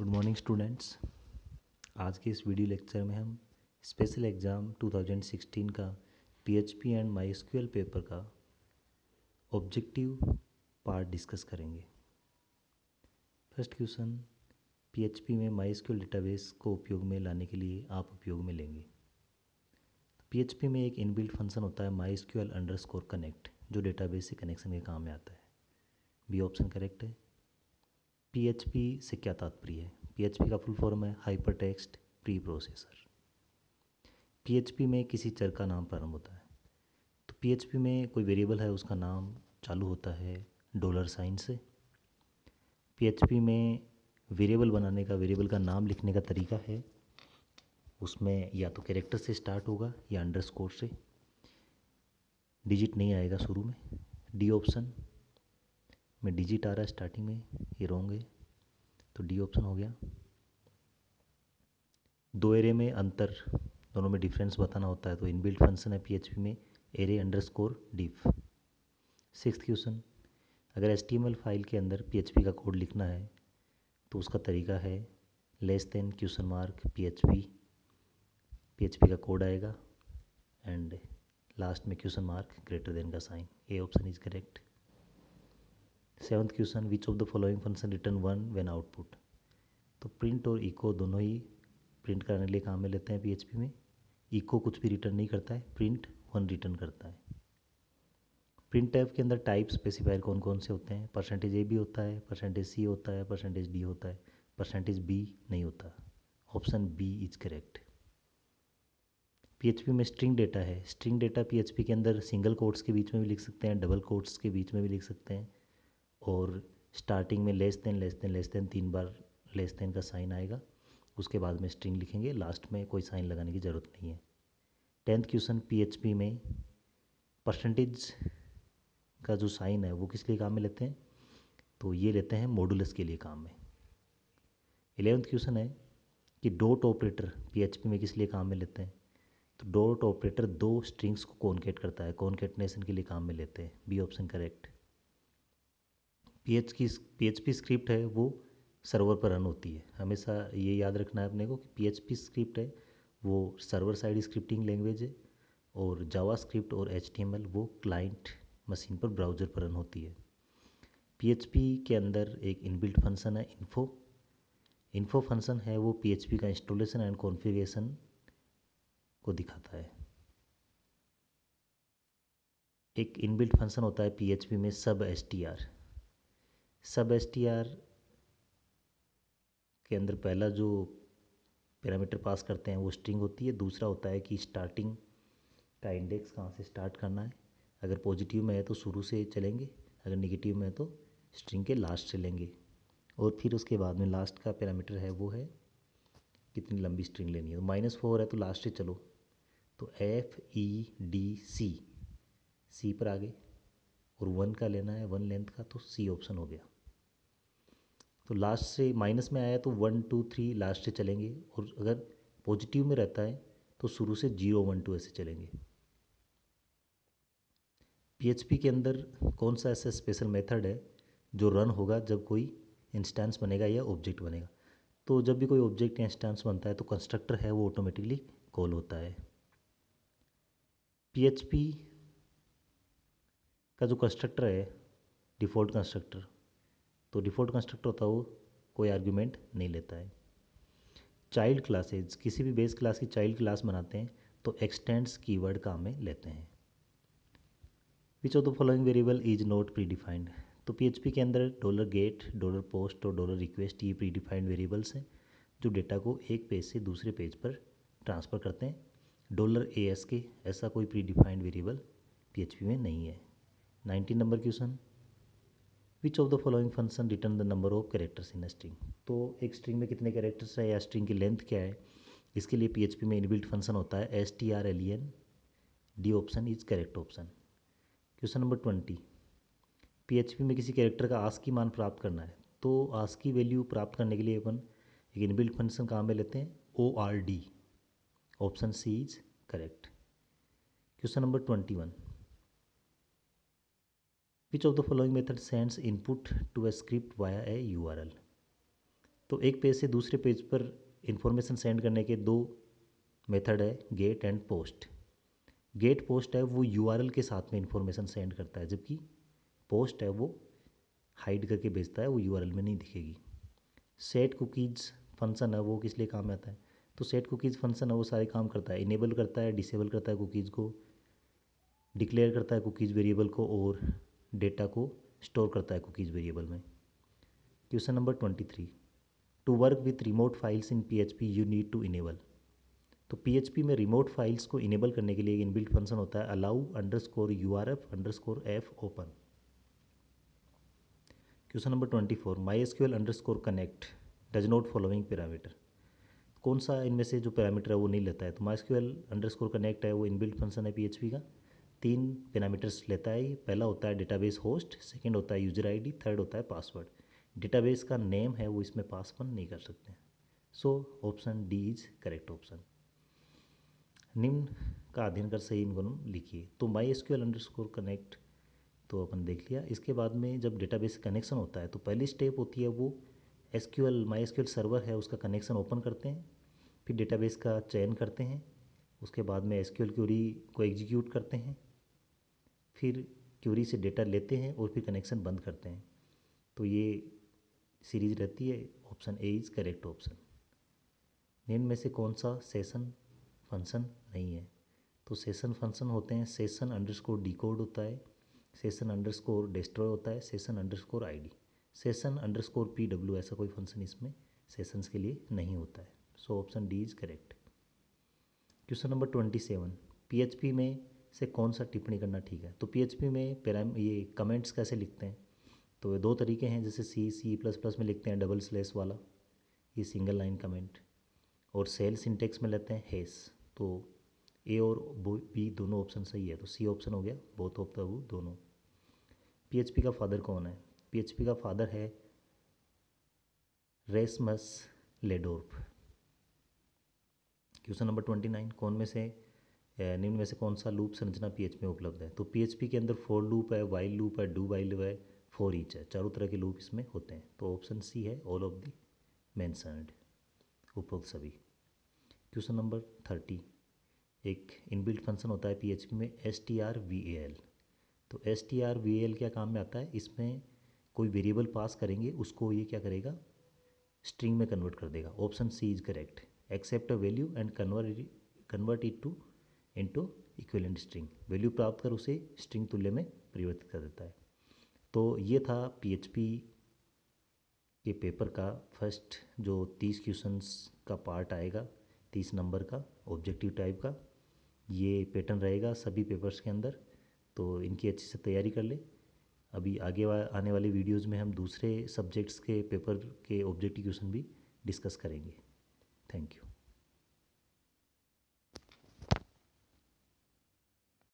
good morning students आज के इस वीडियो लेक्चर में हम स्पेशल एग्ज़ाम 2016 का पीएचपी एंड माईएसक्यूएल पेपर का ऑब्जेक्टिव पार्ट डिस्कस करेंगे फर्स्ट क्वेश्चन पीएचपी में माईएसक्यूएल डेटाबेस को उपयोग में लाने के लिए आप उपयोग में लेंगे पीएचपी में एक इनबिल्ट फंक्शन होता है अंडर स्कोर कनेक्ट जो डेटाबेस से कनेक्शन के काम में आता है बी ऑप्शन करेक्ट है पी से क्या तात्पर्य है पी का फुल फॉर्म है hypertext preprocessor P में किसी चर का नाम प्रारंभ होता है तो पी में कोई वेरिएबल है उसका नाम चालू होता है डॉलर साइन से पी में वेरिएबल बनाने का वेरिएबल का नाम लिखने का तरीका है उसमें या तो कैरेक्टर से स्टार्ट होगा या अंडरस्कोर से डिजिट नहीं आएगा शुरू में डी ऑप्शन में डिजिट आ रहा है स्टार्टिंग में ये रॉन्ग है तो डी ऑप्शन हो गया दो एरे में अंतर दोनों में डिफरेंस बताना होता है तो इनबिल्ट फंक्शन है पीएचपी में array underscore diff six question अगर एस फाइल के अंदर पीएचपी का कोड लिखना है तो उसका तरीका है less than question mark PHP PHP का कोड आएगा एंड लास्ट में क्वेश्चन मार्क ग्रेटर देन का sign A option is correct seventh question which of the following function return one when output तो प्रिंट और इको दोनों ही print कराने के लिए काम में लेते हैं पीएचपी में इको कुछ भी रिटर्न नहीं करता है प्रिंट वन रिटर्न करता है प्रिंट टाइप के अंदर टाइप स्पेसिफायर कौन कौन से होते हैं परसेंटेज ए भी होता है परसेंटेज सी होता है परसेंटेज डी होता है परसेंटेज बी नहीं होता option B is correct PHP में स्ट्रिंग डेटा है स्ट्रिंग डेटा पीएचपी के अंदर सिंगल कोर्ट्स के बीच में भी लिख सकते हैं डबल कोर्ट्स के बीच में भी लिख सकते हैं और स्टार्टिंग में less than less than less than तीन बार लेस देन का साइन आएगा उसके बाद में स्ट्रिंग लिखेंगे लास्ट में कोई साइन लगाने की ज़रूरत नहीं है टेंथ क्वेश्चन पीएचपी में परसेंटेज का जो साइन है वो किस लिए काम में लेते हैं तो ये लेते हैं मॉडुलस के लिए काम में एलेवंथ क्वेश्चन है कि डोट ऑपरेटर पीएचपी में किस लिए काम में लेते हैं तो डोट ऑपरेटर दो स्ट्रिंग्स को कॉन्केट करता है कॉन्केटनेशन के लिए काम में लेते हैं बी ऑप्शन करेक्ट पीएच की पीएचपी स्क्रिप्ट है वो सर्वर पर रन होती है हमेशा ये याद रखना है अपने को कि पीएचपी स्क्रिप्ट है वो सर्वर साइड स्क्रिप्टिंग लैंग्वेज है और जावास्क्रिप्ट और एचटीएमएल वो क्लाइंट मशीन पर ब्राउज़र पर रन होती है पीएचपी के अंदर एक इनबिल्ट फंक्शन है इन्फो इन्फो फंक्शन है वो पीएचपी का इंस्टॉलेशन एंड कॉन्फ़िगरेशन को दिखाता है एक इनबिल्ट फंक्शन होता है पीएचपी में सब एसटीआर सब एस टी आर के अंदर पहला जो पैरामीटर पास करते हैं वो स्ट्रिंग होती है दूसरा होता है कि स्टार्टिंग का इंडेक्स कहाँ से स्टार्ट करना है अगर पॉजिटिव में है तो शुरू से चलेंगे अगर निगेटिव में है तो स्ट्रिंग के लास्ट चलेंगे और फिर उसके बाद में लास्ट का पैरामीटर है वो है कितनी लंबी स्ट्रिंग लेनी है तो माइनस फोर है तो लास्ट से चलो तो एफ ई डी सी सी पर आ गए और वन का लेना है वन लेंथ का तो सी ऑप्शन हो गया तो लास्ट से माइनस में आया तो वन टू थ्री लास्ट से चलेंगे और अगर पॉजिटिव में रहता है तो शुरू से जीरो वन टू ऐसे चलेंगे पीएचपी के अंदर कौन सा ऐसा स्पेशल मेथड है जो रन होगा जब कोई इंस्टेंस बनेगा या ऑब्जेक्ट बनेगा तो जब भी कोई ऑब्जेक्ट या इंस्टेंस बनता है तो कंस्ट्रक्टर है वो ऑटोमेटिकली कॉल होता है पी का जो कंस्ट्रक्टर है डिफ़ॉल्ट कंस्ट्रक्टर तो डिफ़ॉल्ट कंस्ट्रक्टर होता है वो कोई आर्ग्यूमेंट नहीं लेता है चाइल्ड क्लासेज किसी भी बेस क्लास की चाइल्ड क्लास बनाते हैं तो एक्सटेंड्स कीवर्ड का हमें लेते हैं which of the following variable is not predefined तो पीएचपी के अंदर डॉलर गेट डॉलर पोस्ट और डॉलर रिक्वेस्ट ये प्री डिफाइंड वेरिएबल्स हैं जो डेटा को एक पेज से दूसरे पेज पर ट्रांसफ़र करते हैं डॉलर ए एस के ऐसा कोई प्री डिफाइंड वेरिएबल पीएचपी में नहीं है nineteen number question which of the following function return the number of characters in string तो एक स्ट्रिंग में कितने कैरेक्टर्स है या स्ट्रिंग की लेंथ क्या है इसके लिए पीएचपी में इनबिल्ट फंक्शन होता है S T R L E N D option is correct option question number twenty PHP में किसी कैरेक्टर का आस की मान प्राप्त करना है तो आस की वैल्यू प्राप्त करने के लिए अपन एक इनबिल्ट फंक्शन कहाँ में लेते हैं O R D option C is correct question number twenty one which of the following method sends input to a script via a U R L तो एक पेज से दूसरे पेज पर इंफॉर्मेशन सेंड करने के दो मेथड है get and post get post है वो यू आर एल के साथ में इंफॉर्मेशन सेंड करता है जबकि पोस्ट है वो हाइड करके भेजता है वो यू आर एल में नहीं दिखेगी सेट कुकीज़ फंक्शन है वो किस लिए काम आता है तो सेट कुकीज़ फंक्शन है वो सारे काम करता है इनेबल करता है डिसेबल करता है कुकीज़ को डिक्लेयर करता है कुकीज़ वेरिएबल को और डेटा को स्टोर करता है कुकीज़ वेरिएबल में question number twenty three to work with remote files in P H P you need to enable तो पी में रिमोट फाइल्स को इनेबल करने के लिए इनबिल्ट फंक्शन होता है allow underscore U R F underscore F open question number twenty four MySQL underscore connect does not following parameter कौन सा इनमें से जो पैरामीटर है वो नहीं लेता है तो MySQL underscore connect है वो इनबिल्ट फंक्शन है पी एच पी का तीन पैरामीटर्स लेता है पहला होता है डेटाबेस होस्ट सेकंड होता है यूजर आईडी थर्ड होता है पासवर्ड डेटाबेस का नेम है वो इसमें पास अपन नहीं कर सकते so option D is correct option निम्न का अध्ययन कर सही इनको लिखिए तो माई एस अंडरस्कोर कनेक्ट तो अपन देख लिया इसके बाद में जब डेटाबेस कनेक्शन होता है तो पहली स्टेप होती है वो S Q L S Q MySQL server है उसका कनेक्शन ओपन करते हैं फिर डेटाबेस का चयन करते हैं उसके बाद में एस क्यू एल क्यूरी को एग्जीक्यूट करते हैं फिर क्यूरी से डेटा लेते हैं और फिर कनेक्शन बंद करते हैं तो ये सीरीज रहती है option A is correct option निम्न में से कौन सा सेशन फंक्शन नहीं है तो सेशन फंक्शन होते हैं सेशन अंडरस्कोर डिकोड होता है सेशन अंडरस्कोर डिस्ट्रॉय होता है session underscore ID session underscore P W ऐसा कोई फंक्शन इसमें सेशंस के लिए नहीं होता है so option D is correct question number twenty seven P में से कौन सा टिप्पणी करना ठीक है तो पीएचपी में पैराम ये कमेंट्स कैसे लिखते हैं तो दो तरीके हैं जैसे सी सी प्लस प्लस में लिखते हैं डबल स्लेस वाला ये सिंगल लाइन कमेंट और सेल सिंटेक्स में लेते हैं हेस तो ए और बी दोनों ऑप्शन सही है तो सी ऑप्शन हो गया बोथ ऑफ द वो दोनों पीएचपी का फादर कौन है पीएचपी का फादर है Rasmus Lerdorf question number twenty nine कौन में से निम्न में से कौन सा लूप संरचना पी में उपलब्ध है तो पी के अंदर फोर लूप है वाइल लूप है डू वाइल है फोर ईच है चारों तरह के लूप इसमें होते हैं तो ऑप्शन सी है ऑल ऑफ दी मैंसर्ड उपरोक्त सभी क्वेश्चन नंबर थर्टी एक इनबिल्ट फंक्शन होता है पीएचपी में S T R V L तो S T R V L क्या काम में आता है इसमें कोई वेरिएबल पास करेंगे उसको ये क्या करेगा स्ट्रिंग में कन्वर्ट कर देगा option C is correct accept a value and convert convert it to into equivalent string value प्राप्त कर उसे स्ट्रिंग तुल्य में परिवर्तित कर देता है तो ये था पीएचपी के पेपर का फर्स्ट जो तीस क्वेश्चंस का पार्ट आएगा तीस नंबर का ऑब्जेक्टिव टाइप का ये पैटर्न रहेगा सभी पेपर्स के अंदर तो इनकी अच्छी से तैयारी कर ले अभी आगे वा, आने वाले वीडियोस में हम दूसरे सब्जेक्ट्स के पेपर के ऑब्जेक्टिव क्वेश्चन भी डिस्कस करेंगे थैंक यू